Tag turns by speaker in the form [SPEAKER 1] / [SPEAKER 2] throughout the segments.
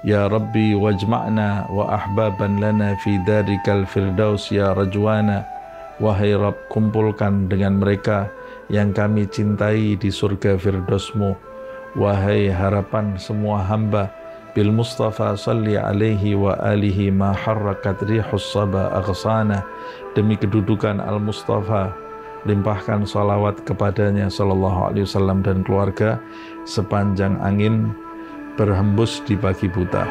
[SPEAKER 1] Ya Rabbi wajma'na wa ahbaban lana fi darikal firdaus ya rajwana Wahai Rabb kumpulkan dengan mereka yang kami cintai di surga firdausmu Wahai harapan semua hamba Bil Mustafa salli alaihi wa alihi ma harrakat rihus sabah aghsana Demi kedudukan Al-Mustafa limpahkan salawat kepadanya sallallahu alaihi wasallam dan keluarga sepanjang angin berhembus di pagi buta.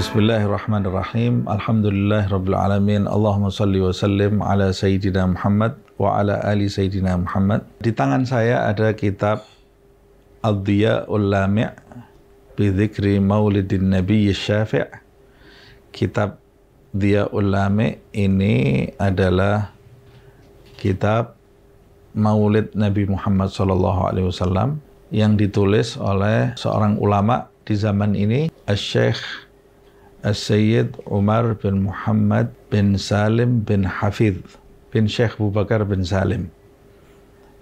[SPEAKER 1] Bismillahirrahmanirrahim. Alhamdulillah Rabbil Alamin. Allahumma salli wa sallim ala Sayyidina Muhammad wa ala ali Sayyidina Muhammad. Di tangan saya ada kitab al diyaul Lami' bidzikri Maulidin Nabi Syafi' kitab dia ulame ini adalah kitab Maulid Nabi Muhammad Sallallahu Alaihi Wasallam yang ditulis oleh seorang ulama di zaman ini, Syekh As-Sayyid Umar bin Muhammad bin Salim bin Hafidh bin Syekh Abu Bakar bin Salim.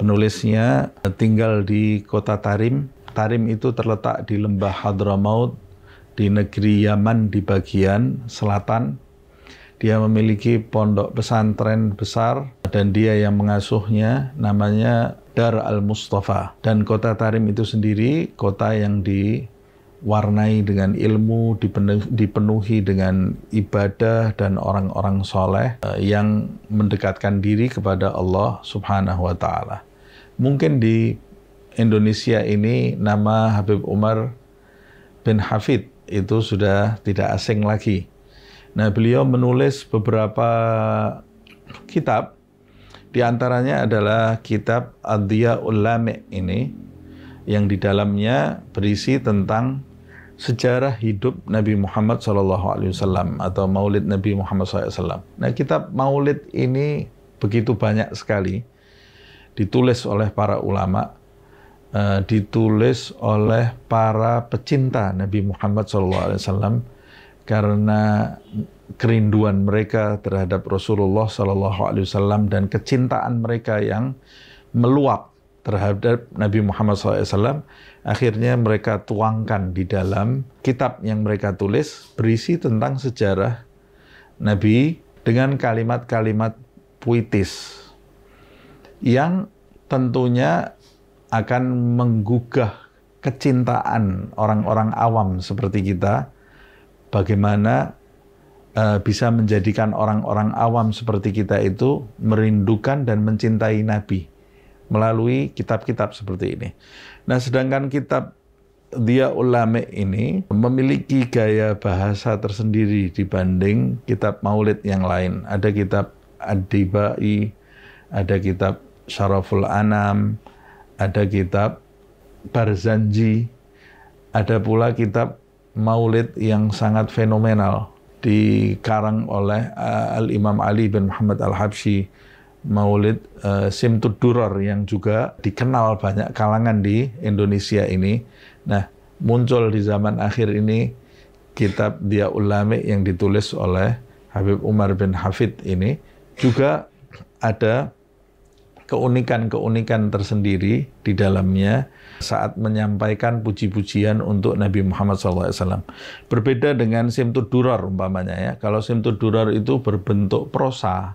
[SPEAKER 1] Penulisnya tinggal di kota Tarim Tarim itu terletak di lembah Hadramaut di negeri Yaman di bagian selatan. Dia memiliki pondok pesantren besar dan dia yang mengasuhnya namanya Dar al-Mustafa. Dan kota Tarim itu sendiri kota yang diwarnai dengan ilmu, dipenuhi dengan ibadah dan orang-orang soleh eh, yang mendekatkan diri kepada Allah subhanahu wa ta'ala. Mungkin di Indonesia ini nama Habib Umar bin Hafid itu sudah tidak asing lagi. Nah, beliau menulis beberapa kitab di antaranya adalah kitab Adiyah ulama ini yang di dalamnya berisi tentang sejarah hidup Nabi Muhammad SAW atau Maulid Nabi Muhammad SAW. Nah, kitab Maulid ini begitu banyak sekali ditulis oleh para ulama Eh, ditulis oleh para pecinta Nabi Muhammad SAW karena kerinduan mereka terhadap Rasulullah SAW dan kecintaan mereka yang meluap terhadap Nabi Muhammad SAW, akhirnya mereka tuangkan di dalam kitab yang mereka tulis berisi tentang sejarah Nabi dengan kalimat-kalimat puitis yang tentunya akan menggugah kecintaan orang-orang awam seperti kita, bagaimana uh, bisa menjadikan orang-orang awam seperti kita itu merindukan dan mencintai Nabi melalui kitab-kitab seperti ini. Nah, sedangkan kitab dia ulama ini memiliki gaya bahasa tersendiri dibanding kitab maulid yang lain. Ada kitab adibai, ada kitab Syaraful Anam, ada kitab Barzanji, ada pula kitab Maulid yang sangat fenomenal dikarang oleh uh, Al-Imam Ali bin Muhammad Al-Habsyi Maulid uh, eh, Simtud yang juga dikenal banyak kalangan di Indonesia ini. Nah, muncul di zaman akhir ini kitab Dia Ulami yang ditulis oleh Habib Umar bin Hafid ini juga ada keunikan-keunikan tersendiri di dalamnya saat menyampaikan puji-pujian untuk Nabi Muhammad SAW. Berbeda dengan simtud durar umpamanya ya. Kalau simtud durar itu berbentuk prosa,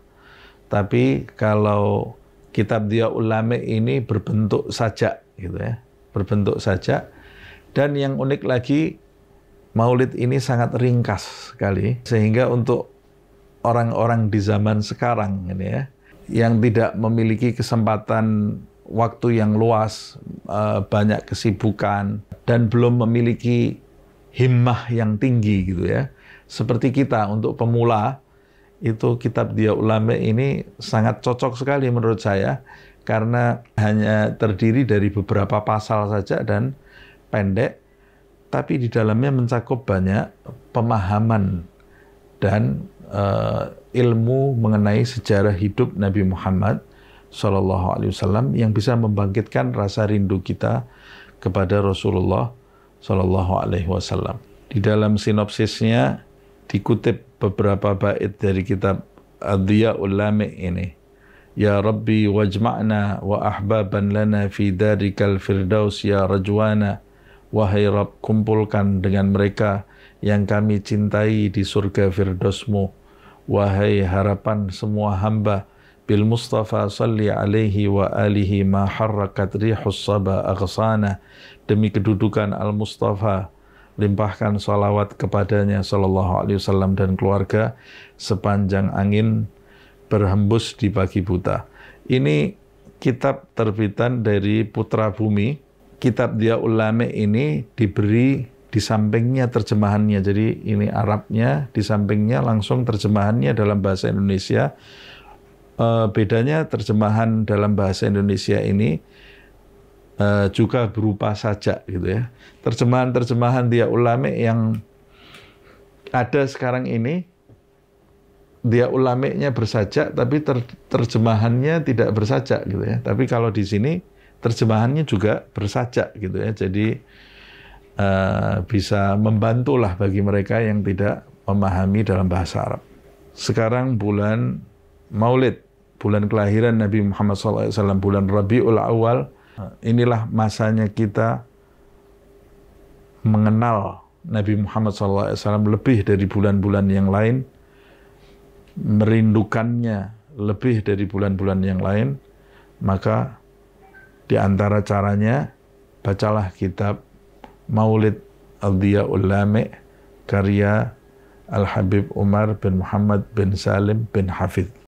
[SPEAKER 1] tapi kalau kitab dia ulama ini berbentuk sajak gitu ya, berbentuk sajak. Dan yang unik lagi Maulid ini sangat ringkas sekali sehingga untuk orang-orang di zaman sekarang ini ya yang tidak memiliki kesempatan waktu yang luas, eh, banyak kesibukan, dan belum memiliki himmah yang tinggi gitu ya. Seperti kita untuk pemula, itu kitab Dia Ulama ini sangat cocok sekali menurut saya, karena hanya terdiri dari beberapa pasal saja dan pendek, tapi di dalamnya mencakup banyak pemahaman dan uh, ilmu mengenai sejarah hidup Nabi Muhammad Shallallahu Alaihi Wasallam yang bisa membangkitkan rasa rindu kita kepada Rasulullah Shallallahu Alaihi Wasallam. Di dalam sinopsisnya dikutip beberapa bait dari kitab Adhiya Ulami ini. Ya Rabbi wajma'na wa ahbaban lana fi darikal firdaus ya rajwana. Wahai Rabb, kumpulkan dengan mereka yang kami cintai di surga Firdausmu Wahai harapan semua hamba, bil Mustafa salli alaihi wa alihi ma harrakat rihus saba aghsana. Demi kedudukan al-Mustafa, limpahkan salawat kepadanya sallallahu alaihi wasallam dan keluarga sepanjang angin berhembus di pagi buta. Ini kitab terbitan dari Putra Bumi. Kitab dia ulama ini diberi di sampingnya terjemahannya. Jadi ini Arabnya, di sampingnya langsung terjemahannya dalam bahasa Indonesia. E, bedanya terjemahan dalam bahasa Indonesia ini e, juga berupa sajak gitu ya. Terjemahan-terjemahan dia ulama yang ada sekarang ini dia ulamiknya bersajak tapi ter, terjemahannya tidak bersajak gitu ya. Tapi kalau di sini terjemahannya juga bersajak gitu ya. Jadi uh, bisa membantulah bagi mereka yang tidak memahami dalam bahasa Arab. Sekarang bulan Maulid, bulan kelahiran Nabi Muhammad SAW, bulan Rabiul Awal, inilah masanya kita mengenal Nabi Muhammad SAW lebih dari bulan-bulan yang lain, merindukannya lebih dari bulan-bulan yang lain, maka di antara caranya bacalah kitab Maulid Al-Diyaul Lami karya Al-Habib Umar bin Muhammad bin Salim bin Hafidh.